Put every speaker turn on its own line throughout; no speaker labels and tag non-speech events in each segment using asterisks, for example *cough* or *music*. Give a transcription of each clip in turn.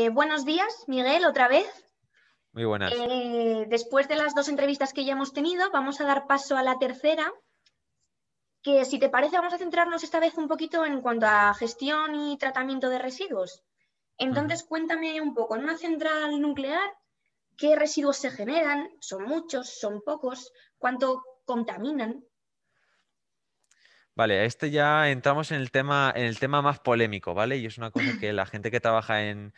Eh, buenos días, Miguel, otra vez. Muy buenas. Eh, después de las dos entrevistas que ya hemos tenido, vamos a dar paso a la tercera, que si te parece vamos a centrarnos esta vez un poquito en cuanto a gestión y tratamiento de residuos. Entonces, cuéntame un poco, en una central nuclear, ¿qué residuos se generan? ¿Son muchos? ¿Son pocos? ¿Cuánto contaminan?
Vale, este ya entramos en el tema, el tema más polémico, ¿vale? Y es una cosa que la gente que trabaja en,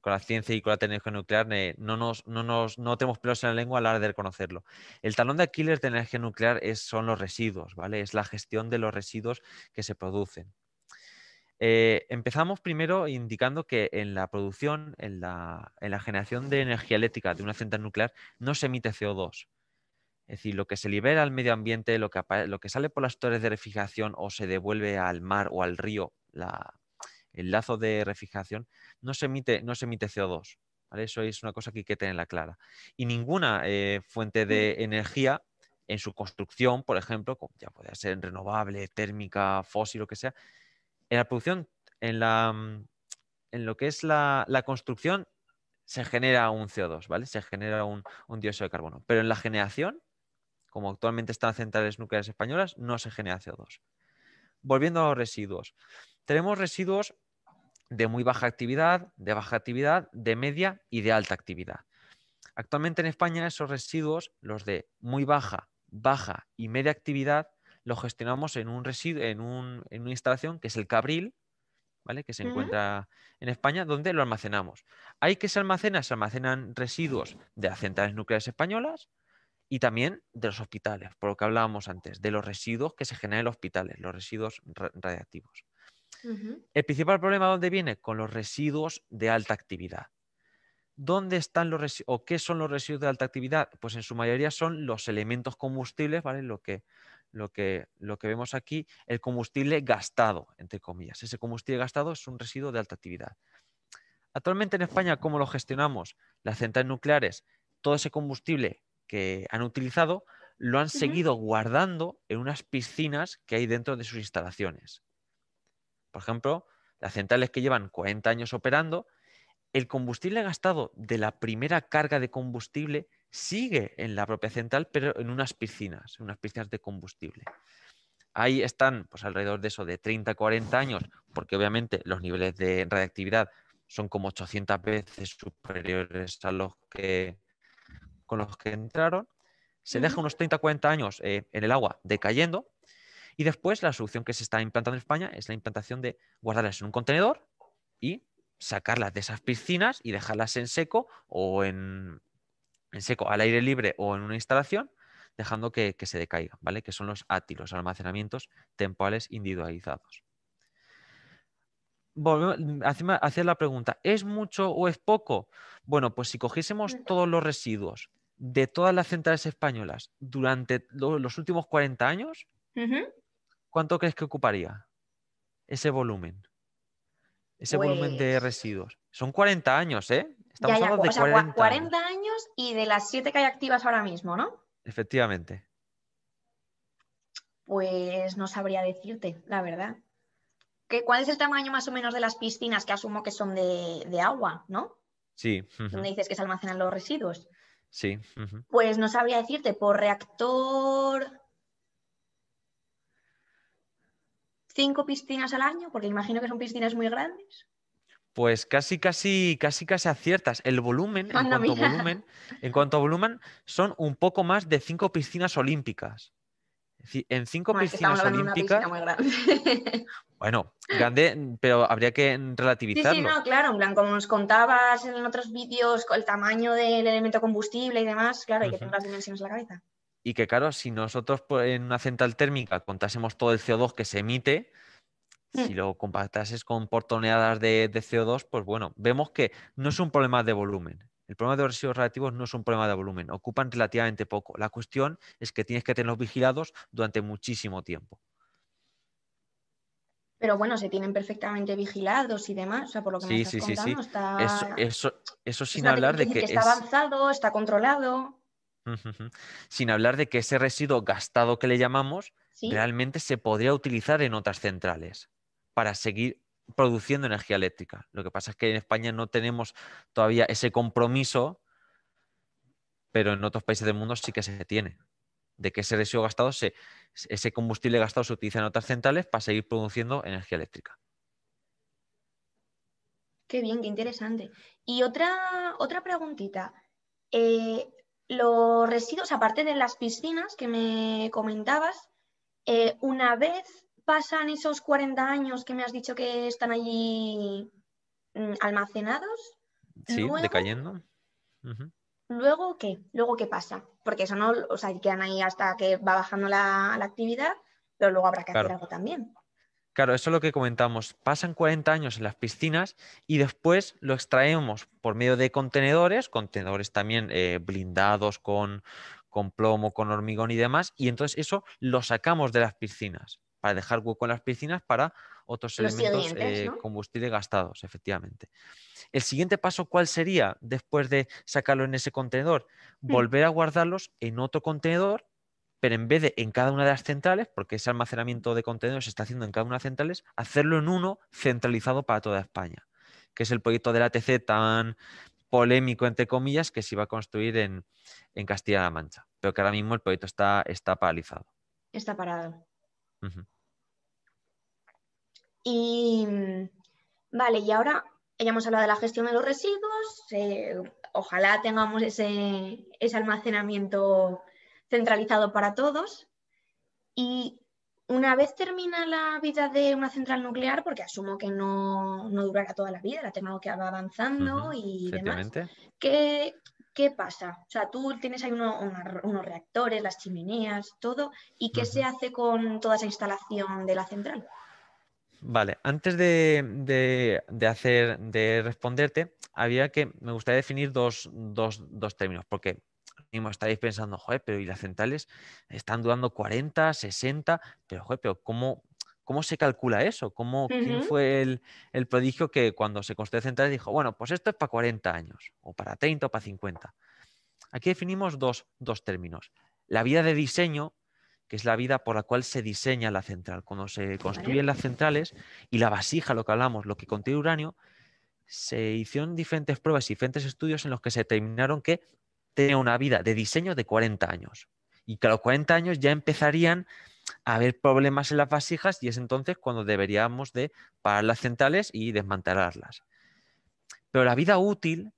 con la ciencia y con la tecnología nuclear no, nos, tenemos pelos en la lengua a la hora de reconocerlo. El talón de Aquiles de energía nuclear es, son los residuos, ¿vale? Es la gestión de los residuos que se producen. Eh, empezamos primero indicando que en la producción, en la, en la generación de energía eléctrica de una central nuclear, no se emite CO2. Es decir, lo que se libera al medio ambiente, lo que, sale por las torres de refrigeración o se devuelve al mar o al río, el lazo de refrigeración, no se emite, no se emite CO2. Eso es una cosa que hay que tenerla clara. Y ninguna eh, fuente mm. de energía en su construcción, por ejemplo, ya puede ser renovable, térmica, fósil, lo que sea, en la producción, en, mm, lo que es la, construcción, se genera un CO2, ¿vale? Se genera un dióxido de carbono. Pero en la generación, como actualmente están centrales nucleares españolas, no se genera CO2. Volviendo a los residuos. Tenemos residuos de muy baja actividad, de baja actividad, de media y de alta actividad. Actualmente en España esos residuos, los de muy baja, baja y media actividad, los gestionamos en, una instalación que es el Cabril, ¿vale? que se encuentra en España, donde lo almacenamos. ¿Hay que se almacena, se almacenan residuos de centrales nucleares españolas, y también de los hospitales, por lo que hablábamos antes, de los residuos que se generan en los hospitales, los residuos radiactivos. El principal problema, ¿dónde viene? Con los residuos de alta actividad. ¿Dónde están los residuos o qué son los residuos de alta actividad? Pues en su mayoría son los elementos combustibles, ¿vale? Lo que, lo que, lo que vemos aquí, el combustible gastado, entre comillas. Ese combustible gastado es un residuo de alta actividad. Actualmente en España, ¿cómo lo gestionamos? Las centrales nucleares, todo ese combustible que han utilizado lo han seguido guardando en unas piscinas que hay dentro de sus instalaciones. Por ejemplo, las centrales que llevan 40 años operando, el combustible gastado de la primera carga de combustible sigue en la propia central, pero en unas piscinas, en unas piscinas de combustible. Ahí están pues, alrededor de eso, de 30, 40 años, porque obviamente los niveles de radiactividad son como 800 veces superiores a los que los que entraron, se deja unos 30-40 años eh, en el agua decayendo y después la solución que se está implantando en España es la implantación de guardarlas en un contenedor y sacarlas de esas piscinas y dejarlas en seco o en, en seco al aire libre o en una instalación dejando que, se decaigan, ¿vale? Que son los ATI, almacenamientos temporales individualizados. hacer la pregunta, ¿es mucho o es poco? Bueno, pues si cogiésemos todos los residuos de todas las centrales españolas durante los últimos 40 años, ¿cuánto crees que ocuparía ese volumen? Ese volumen de pues residuos. Son 40 años, ¿eh? Estamos hablando de 40,
años. y de las 7 que hay activas ahora mismo, ¿no?
Efectivamente.
Pues no sabría decirte, la verdad. ¿Cuál es el tamaño más o menos de las piscinas que asumo que son de, agua, ¿no?
Sí. ¿Dónde
dices que se almacenan los residuos. Sí. Pues no sabría decirte, por reactor, cinco piscinas al año, porque imagino que son piscinas muy grandes.
Pues casi, casi, casi, casi aciertas. El volumen, en, cuanto, volumen en cuanto a volumen, son un poco más de cinco piscinas olímpicas en cinco bueno, piscinas olímpicas.
*laughs*
Bueno, grande, pero habría que relativizarlo. Sí, no,
claro, en como nos contabas en otros vídeos, el tamaño del elemento combustible y demás, claro, hay que las dimensiones en la cabeza.
Y que claro, si nosotros pues, en una central térmica contásemos todo el CO2 que se emite, si mm. lo compactases con portoneadas toneladas de CO2, pues bueno, vemos que no es un problema de volumen, el problema de los residuos relativos no es un problema de volumen, ocupan relativamente poco. La cuestión es que tienes que tenerlos vigilados durante muchísimo tiempo.
Pero bueno, se tienen perfectamente vigilados y demás, o sea, por lo que sí, me estás contando, sí, está...
Eso, eso, sin hablar de que, está
avanzado, está controlado.
Sin hablar de que ese residuo gastado que le llamamos realmente se podría utilizar en otras centrales para seguir produciendo energía eléctrica. Lo que pasa es que en España no tenemos todavía ese compromiso, pero en otros países del mundo sí que se tiene, de que ese residuo gastado, ese combustible gastado se utiliza en otras centrales para seguir produciendo energía eléctrica.
Qué bien, qué interesante. Y otra, otra preguntita. Eh, los residuos, aparte de las piscinas que me comentabas, eh, una vez pasan esos 40 años que me has dicho que están allí mm, almacenados? Sí, decayendo. ¿Luego qué? ¿Luego qué pasa? Porque eso no, o sea, quedan ahí hasta que va bajando la, actividad, pero luego habrá que hacer algo también.
Claro, eso es lo que comentamos. Pasan 40 años en las piscinas y después lo extraemos por medio de contenedores, contenedores también eh, blindados con, con plomo, con hormigón y demás, y entonces eso lo sacamos de las piscinas para dejar hueco en las piscinas para otros elementos eh, combustible gastados, efectivamente. El siguiente paso, ¿cuál sería después de sacarlo en ese contenedor? Hmm. Volver a guardarlos en otro contenedor, pero en vez de en cada una de las centrales, porque ese almacenamiento de contenedores se está haciendo en cada una de las centrales, hacerlo en uno centralizado para toda España, que es el proyecto de la ATC tan polémico, entre comillas, que se iba a construir en, Castilla-La Mancha, pero que ahora mismo el proyecto está, está paralizado.
Está parado. Y mm, vale, y ahora ya hemos hablado de la gestión de los residuos, eh, ojalá tengamos ese, almacenamiento centralizado para todos. Y una vez termina la vida de una central nuclear, porque asumo que no, durará toda la vida, la tecnología va avanzando y demás, ¿qué, pasa? O sea, tú tienes ahí unos reactores, las chimeneas, todo, ¿y qué se hace con toda esa instalación de la central?
Vale, antes de, hacer, de responderte, había que, me gustaría definir dos, términos, porque mismo estaréis pensando, joder, pero ¿y las centrales están durando 40, 60? Pero, joder, ¿cómo, ¿cómo se calcula eso? ¿Cómo, ¿Quién fue el, el, prodigio que cuando se construyó centrales dijo, bueno, pues esto es para 40 años, o para 30, o para 50? Aquí definimos dos, dos términos. La vida de diseño que es la vida por la cual se diseña la central. Cuando se construyen las centrales y la vasija, lo que hablamos, lo que contiene uranio, se hicieron diferentes pruebas y diferentes estudios en los que se determinaron que tenía una vida de diseño de 40 años. Y que a los 40 años ya empezarían a haber problemas en las vasijas y es entonces cuando deberíamos de parar las centrales y desmantelarlas. Pero la vida útil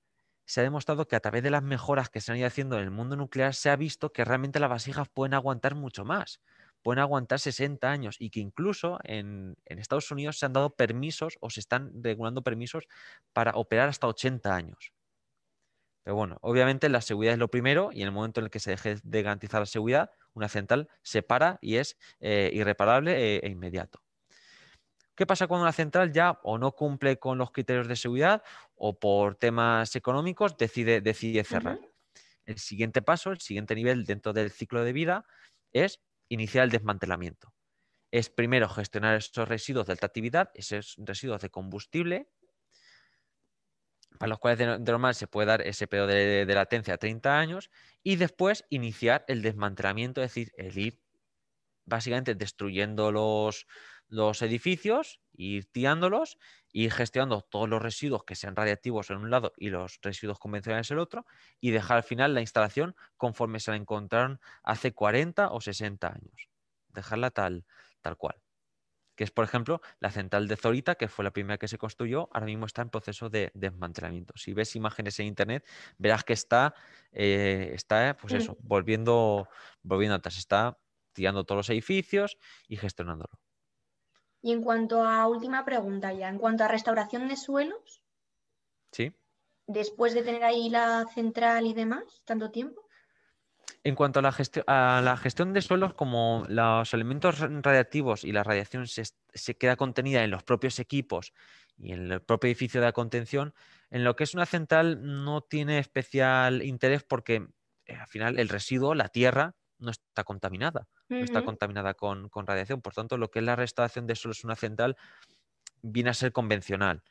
se ha demostrado que a través de las mejoras que se han ido haciendo en el mundo nuclear se ha visto que realmente las vasijas pueden aguantar mucho más, pueden aguantar 60 años y que incluso en, Estados Unidos se han dado permisos o se están regulando permisos para operar hasta 80 años. Pero bueno, obviamente la seguridad es lo primero y en el momento en el que se deje de garantizar la seguridad, una central se para y es eh, irreparable e, e inmediato. ¿Qué pasa cuando una central ya o no cumple con los criterios de seguridad o por temas económicos decide, decide cerrar. El siguiente paso, el siguiente nivel dentro del ciclo de vida es iniciar el desmantelamiento. Es primero gestionar esos residuos de alta actividad, esos residuos de combustible, para los cuales de, normal se puede dar ese periodo de, latencia a 30 años, y después iniciar el desmantelamiento, es decir, el ir básicamente destruyendo los, los edificios, ir tirándolos y gestionando todos los residuos que sean radiactivos en un lado y los residuos convencionales en el otro y dejar al final la instalación conforme se la encontraron hace 40 o 60 años. Dejarla tal, tal cual. Que es, por ejemplo, la central de Zorita, que fue la primera que se construyó, ahora mismo está en proceso de desmantelamiento. Si ves imágenes en internet, verás que está, eh, está pues eso, volviendo, volviendo atrás, está tirando todos los edificios y gestionándolo.
Y en cuanto a última pregunta ya, en cuanto a restauración de suelos. Sí. Después de tener ahí la central y demás, tanto tiempo.
En cuanto a la, a la gestión de suelos, como los elementos radiactivos y la radiación se, queda contenida en los propios equipos y en el propio edificio de contención, en lo que es una central no tiene especial interés porque eh, al final el residuo, la tierra, no está contaminada, no está contaminada con, radiación. Por tanto, lo que es la restauración de suelos en una central viene a ser convencional.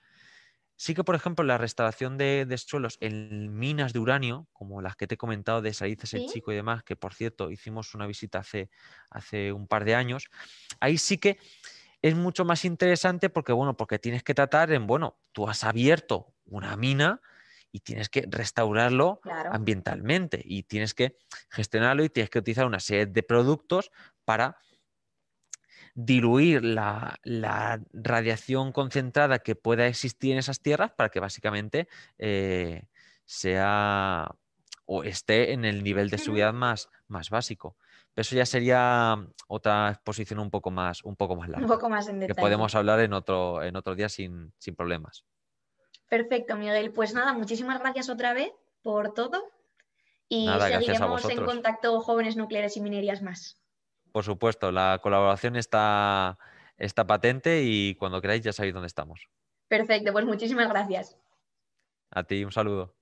Sí que, por ejemplo, la restauración de, suelos en minas de uranio, como las que te he comentado de Salices el Chico y demás, que por cierto hicimos una visita hace, hace un par de años, ahí sí que es mucho más interesante porque, bueno, porque tienes que tratar en, bueno, tú has abierto una mina, y tienes que restaurarlo ambientalmente y tienes que gestionarlo y tienes que utilizar una serie de productos para diluir la, radiación concentrada que pueda existir en esas tierras para que básicamente eh, sea o esté en el nivel de seguridad más, más básico. eso ya sería mm, otra exposición un poco más, un poco más larga. Que podemos hablar en otro, en día sin problemas.
Perfecto, Miguel. Pues nada, muchísimas gracias otra vez por todo y seguiremos en contacto jóvenes nucleares y minerías más.
Por supuesto, la colaboración está, está patente y cuando queráis ya sabéis dónde estamos.
Perfecto, pues muchísimas gracias.
A ti, un saludo.